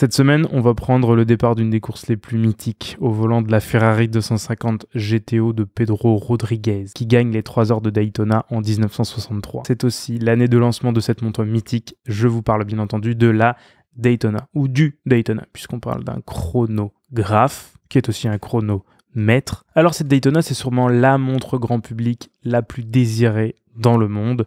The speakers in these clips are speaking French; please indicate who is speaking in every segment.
Speaker 1: Cette semaine, on va prendre le départ d'une des courses les plus mythiques au volant de la Ferrari 250 GTO de Pedro Rodriguez, qui gagne les 3 heures de Daytona en 1963. C'est aussi l'année de lancement de cette montre mythique. Je vous parle bien entendu de la Daytona, ou du Daytona, puisqu'on parle d'un chronographe, qui est aussi un chronomètre. Alors cette Daytona, c'est sûrement la montre grand public la plus désirée dans le monde.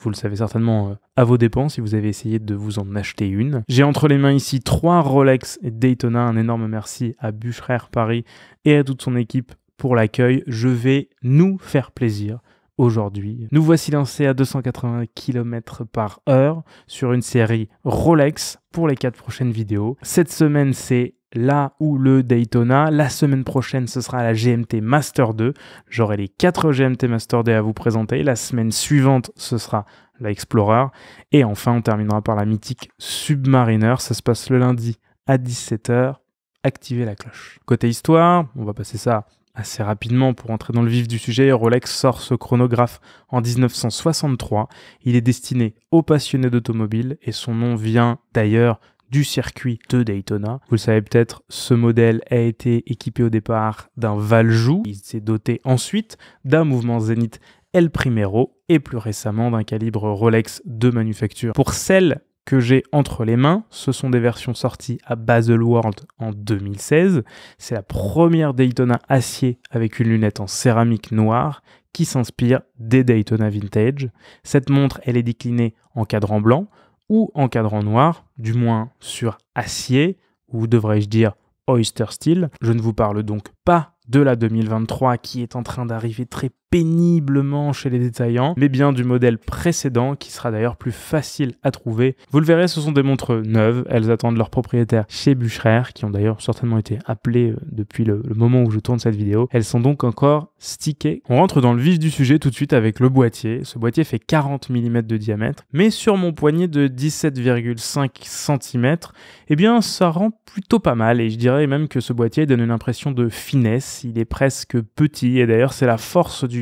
Speaker 1: Vous le savez certainement euh, à vos dépens si vous avez essayé de vous en acheter une. J'ai entre les mains ici trois Rolex Daytona. Un énorme merci à Bucherer Paris et à toute son équipe pour l'accueil. Je vais nous faire plaisir aujourd'hui. Nous voici lancés à 280 km par heure sur une série Rolex pour les quatre prochaines vidéos. Cette semaine, c'est là où le Daytona. La semaine prochaine, ce sera la GMT Master 2. J'aurai les 4 GMT Master 2 à vous présenter. La semaine suivante, ce sera la Explorer. Et enfin, on terminera par la mythique Submariner. Ça se passe le lundi à 17h. Activez la cloche. Côté histoire, on va passer ça assez rapidement pour entrer dans le vif du sujet, Rolex sort ce chronographe en 1963. Il est destiné aux passionnés d'automobile et son nom vient d'ailleurs du circuit de Daytona. Vous le savez peut-être, ce modèle a été équipé au départ d'un Valjoux. Il s'est doté ensuite d'un mouvement Zenith El Primero et plus récemment d'un calibre Rolex de manufacture. Pour celle que j'ai entre les mains, ce sont des versions sorties à Baselworld en 2016. C'est la première Daytona acier avec une lunette en céramique noire qui s'inspire des Daytona Vintage. Cette montre, elle est déclinée en cadran blanc, ou en cadran noir, du moins sur acier, ou devrais-je dire Oyster Steel. Je ne vous parle donc pas de la 2023 qui est en train d'arriver très péniblement chez les détaillants, mais bien du modèle précédent qui sera d'ailleurs plus facile à trouver. Vous le verrez, ce sont des montres neuves, elles attendent leurs propriétaires chez Bucherer, qui ont d'ailleurs certainement été appelées euh, depuis le, moment où je tourne cette vidéo. Elles sont donc encore stickées. On rentre dans le vif du sujet tout de suite avec le boîtier. Ce boîtier fait 40 mm de diamètre, mais sur mon poignet de 17,5 cm, eh bien ça rend plutôt pas mal et je dirais même que ce boîtier donne une impression de finesse, il est presque petit et d'ailleurs c'est la force du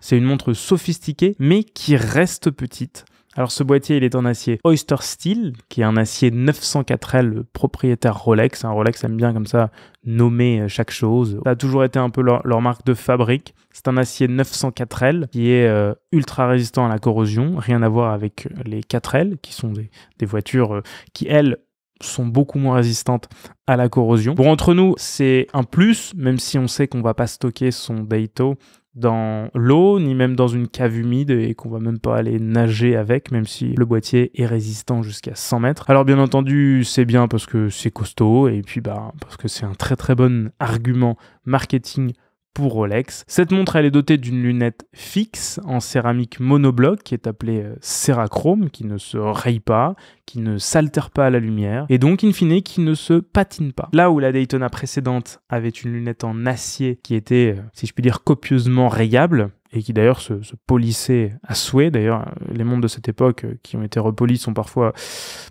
Speaker 1: c'est une montre sophistiquée mais qui reste petite. Alors ce boîtier, il est en acier Oyster Steel, qui est un acier 904L propriétaire Rolex. Un Rolex aime bien comme ça nommer euh, chaque chose. Ça a toujours été un peu leur, marque de fabrique. C'est un acier 904L qui est euh, ultra résistant à la corrosion, rien à voir avec euh, les 4L qui sont des, voitures qui elles sont beaucoup moins résistantes à la corrosion. Pour entre nous, c'est un plus, même si on sait qu'on va pas stocker son Daito dans l'eau, ni même dans une cave humide et qu'on va même pas aller nager avec, même si le boîtier est résistant jusqu'à 100 mètres. Alors bien entendu, c'est bien parce que c'est costaud et puis bah parce que c'est un très très bon argument marketing pour Rolex. Cette montre, elle est dotée d'une lunette fixe en céramique monobloc qui est appelée sérachrome, euh, qui ne se raye pas, qui ne s'altère pas à la lumière, et donc in fine qui ne se patine pas. Là où la Daytona précédente avait une lunette en acier qui était, euh, si je puis dire, copieusement rayable, et qui d'ailleurs se, polissait à souhait. D'ailleurs, euh, les montres de cette époque qui ont été repolies sont parfois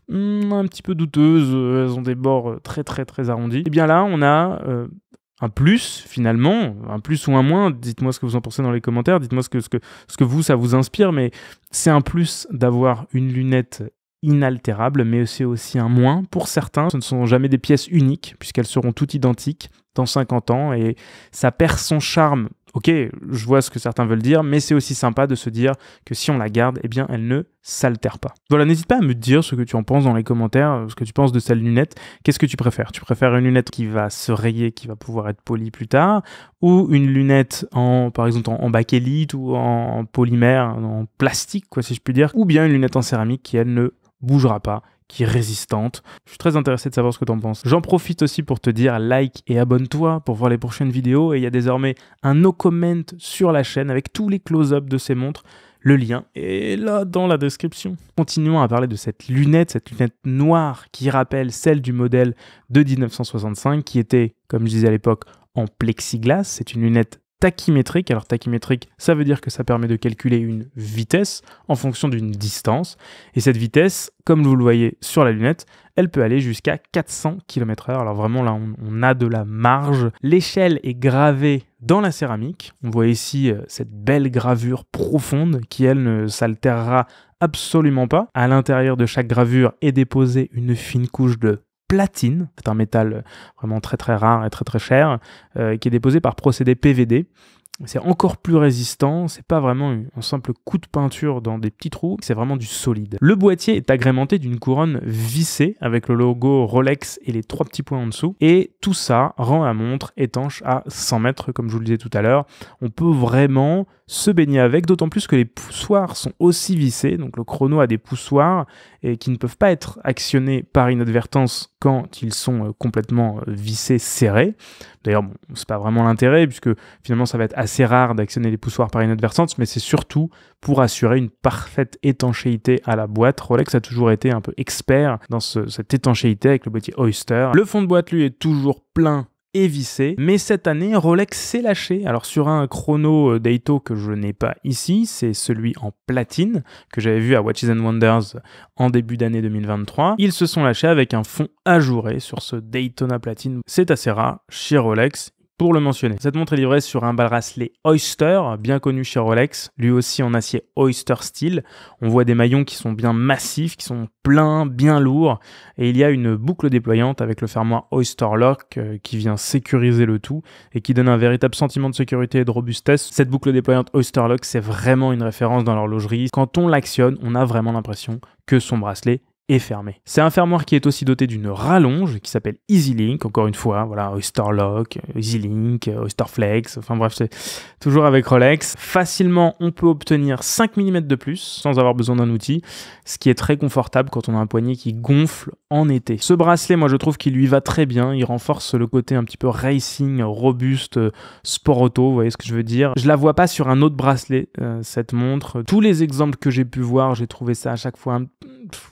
Speaker 1: hmm, un petit peu douteuses, elles ont des bords très très très arrondis. Et eh bien là, on a un plus finalement, un plus ou un moins, dites-moi ce que vous en pensez dans les commentaires, dites-moi ce que, ce, que, ce que vous, ça vous inspire, mais c'est un plus d'avoir une lunette inaltérable, mais c'est aussi un moins pour certains. Ce ne sont jamais des pièces uniques, puisqu'elles seront toutes identiques dans 50 ans, et ça perd son charme ok, je vois ce que certains veulent dire, mais c'est aussi sympa de se dire que si on la garde, eh bien, elle ne s'altère pas. Voilà, n'hésite pas à me dire ce que tu en penses dans les commentaires, euh, ce que tu penses de cette lunette. Qu'est-ce que tu préfères Tu préfères une lunette qui va se rayer, qui va pouvoir être polie plus tard, ou une lunette en, par exemple, en, bakélite ou en, en polymère, en plastique, quoi, si je puis dire, ou bien une lunette en céramique qui, elle, ne bougera pas qui est résistante. Je suis très intéressé de savoir ce que t'en penses. J'en profite aussi pour te dire like et abonne-toi pour voir les prochaines vidéos. Et il y a désormais un no comment sur la chaîne avec tous les close-up de ces montres. Le lien est là dans la description. Continuons à parler de cette lunette, cette lunette noire qui rappelle celle du modèle de 1965 qui était, comme je disais à l'époque, en plexiglas. C'est une lunette tachymétrique. Alors tachymétrique, ça veut dire que ça permet de calculer une vitesse en fonction d'une distance. Et cette vitesse, comme vous le voyez sur la lunette, elle peut aller jusqu'à 400 km/h. Alors vraiment là, on, a de la marge. L'échelle est gravée dans la céramique. On voit ici euh, cette belle gravure profonde qui, elle, ne s'altérera absolument pas. À l'intérieur de chaque gravure est déposée une fine couche de platine, c'est un métal euh, vraiment très très rare et très très cher, euh, qui est déposé par procédé PVD. C'est encore plus résistant, c'est pas vraiment un simple coup de peinture dans des petits trous, c'est vraiment du solide. Le boîtier est agrémenté d'une couronne vissée avec le logo Rolex et les trois petits points en dessous, et tout ça rend la montre étanche à 100 mètres, comme je vous le disais tout à l'heure. On peut vraiment se baigner avec, d'autant plus que les poussoirs sont aussi vissés, donc le chrono a des poussoirs et qui ne peuvent pas être actionnés par inadvertance quand ils sont euh, complètement euh, vissés, serrés. D'ailleurs, bon, c'est pas vraiment l'intérêt puisque finalement ça va être assez rare d'actionner les poussoirs par inadvertance, mais c'est surtout pour assurer une parfaite étanchéité à la boîte. Rolex a toujours été un peu expert dans cette étanchéité avec le boîtier Oyster. Le fond de boîte, lui, est toujours plein mais cette année, Rolex s'est lâché. Alors sur un chrono euh, Daito que je n'ai pas ici, c'est celui en platine que j'avais vu à Watches and Wonders en début d'année 2023. Ils se sont lâchés avec un fond ajouré sur ce Daytona platine. C'est assez rare chez Rolex pour le mentionner. Cette montre est livrée sur un bracelet Oyster, bien connu chez Rolex, lui aussi en acier Oyster Steel. On voit des maillons qui sont bien massifs, qui sont pleins, bien lourds, et il y a une boucle déployante avec le fermoir Oyster Lock euh, qui vient sécuriser le tout et qui donne un véritable sentiment de sécurité et de robustesse. Cette boucle déployante Oyster Lock, c'est vraiment une référence dans l'horlogerie. Quand on l'actionne, on a vraiment l'impression que son bracelet fermé. C'est un fermoir qui est aussi doté d'une rallonge qui s'appelle Easy Link, encore une fois, voilà, Lock, EasyLink, Oysterflex. enfin bref, c'est toujours avec Rolex. Facilement, on peut obtenir 5 mm de plus sans avoir besoin d'un outil, ce qui est très confortable quand on a un poignet qui gonfle en été. Ce bracelet, moi je trouve qu'il lui va très bien, il renforce le côté un petit peu racing, robuste, sport auto, vous voyez ce que je veux dire. Je la vois pas sur un autre bracelet, euh, cette montre. Tous les exemples que j'ai pu voir, j'ai trouvé ça à chaque fois un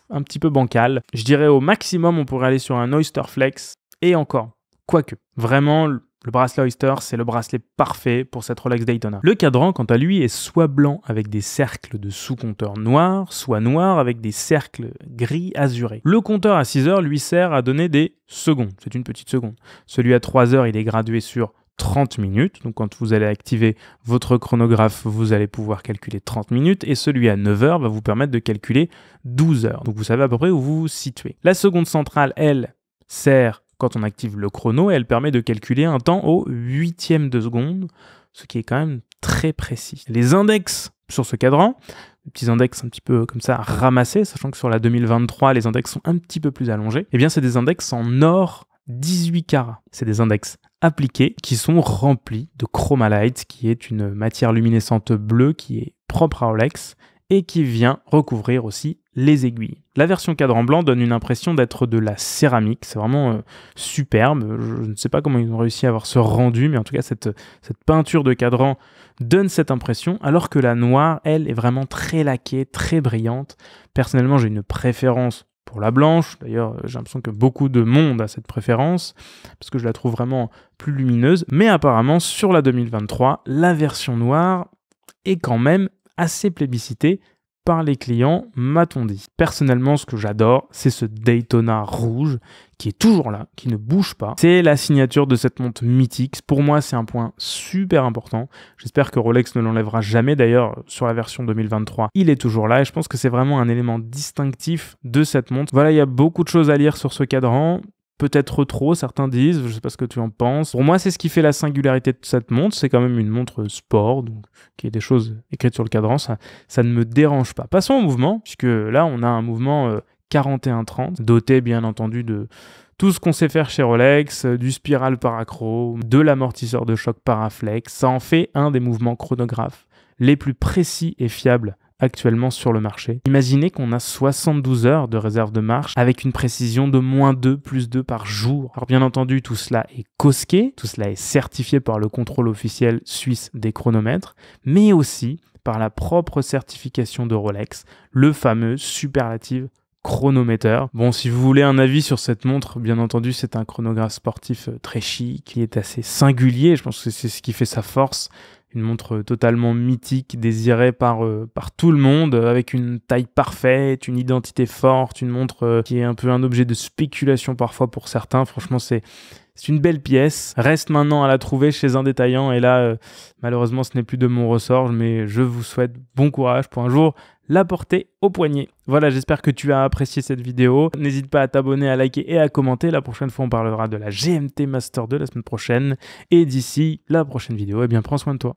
Speaker 1: un petit peu bancal. Je dirais au maximum, on pourrait aller sur un Oyster Flex. Et encore, quoique, vraiment, le bracelet Oyster, c'est le bracelet parfait pour cette Rolex Daytona. Le cadran, quant à lui, est soit blanc avec des cercles de sous-compteur noirs, soit noir avec des cercles gris azurés. Le compteur à 6 heures lui sert à donner des secondes, c'est une petite seconde. Celui à 3 heures, il est gradué sur 30 minutes. Donc quand vous allez activer votre chronographe, vous allez pouvoir calculer 30 minutes et celui à 9 heures va vous permettre de calculer 12 heures. Donc vous savez à peu près où vous vous situez. La seconde centrale, elle, sert quand on active le chrono elle permet de calculer un temps au huitième de seconde, ce qui est quand même très précis. Les index sur ce cadran, des petits index un petit peu comme ça ramassés, sachant que sur la 2023, les index sont un petit peu plus allongés, et eh bien c'est des index en or 18 carats. C'est des index appliqués qui sont remplis de chromalite, qui est une matière luminescente bleue qui est propre à Olex et qui vient recouvrir aussi les aiguilles. La version cadran blanc donne une impression d'être de la céramique, c'est vraiment euh, superbe, je, ne sais pas comment ils ont réussi à avoir ce rendu, mais en tout cas cette peinture de cadran donne cette impression, alors que la noire, elle, est vraiment très laquée, très brillante. Personnellement j'ai une préférence pour la blanche. D'ailleurs, euh, j'ai l'impression que beaucoup de monde a cette préférence, parce que je la trouve vraiment plus lumineuse. Mais apparemment, sur la 2023, la version noire est quand même assez plébiscitée, par les clients, m'a-t-on dit. Personnellement, ce que j'adore, c'est ce Daytona rouge qui est toujours là, qui ne bouge pas. C'est la signature de cette montre mythique. Pour moi, c'est un point super important. J'espère que Rolex ne l'enlèvera jamais. D'ailleurs, sur la version 2023, il est toujours là et je pense que c'est vraiment un élément distinctif de cette montre. Voilà, il y a beaucoup de choses à lire sur ce cadran peut-être trop, certains disent, je ne sais pas ce que tu en penses. Pour moi, c'est ce qui fait la singularité de cette montre, c'est quand même une montre sport, donc qui est des choses écrites sur le cadran, ça, ne me dérange pas. Passons au mouvement, puisque là, on a un mouvement 4130 euh, 41-30, doté bien entendu de tout ce qu'on sait faire chez Rolex, euh, du spiral parachrome, de l'amortisseur de choc paraflex, ça en fait un des mouvements chronographes les plus précis et fiables actuellement sur le marché. Imaginez qu'on a 72 heures de réserve de marche avec une précision de moins 2, plus 2 par jour. Alors bien entendu, tout cela est cosqué, tout cela est certifié par le contrôle officiel suisse des chronomètres, mais aussi par la propre certification de Rolex, le fameux superlative chronomètre. Bon, si vous voulez un avis sur cette montre, bien entendu, c'est un chronographe sportif euh, très chic, qui est assez singulier, je pense que c'est ce qui fait sa force une montre totalement mythique, désirée par, euh, par tout le monde, avec une taille parfaite, une identité forte, une montre euh, qui est un peu un objet de spéculation parfois pour certains. Franchement, c'est... C'est une belle pièce. Reste maintenant à la trouver chez un détaillant. Et là, euh, malheureusement, ce n'est plus de mon ressort. Mais je vous souhaite bon courage pour un jour la porter au poignet. Voilà, j'espère que tu as apprécié cette vidéo. N'hésite pas à t'abonner, à liker et à commenter. La prochaine fois, on parlera de la GMT Master 2 la semaine prochaine. Et d'ici la prochaine vidéo, eh bien, prends soin de toi.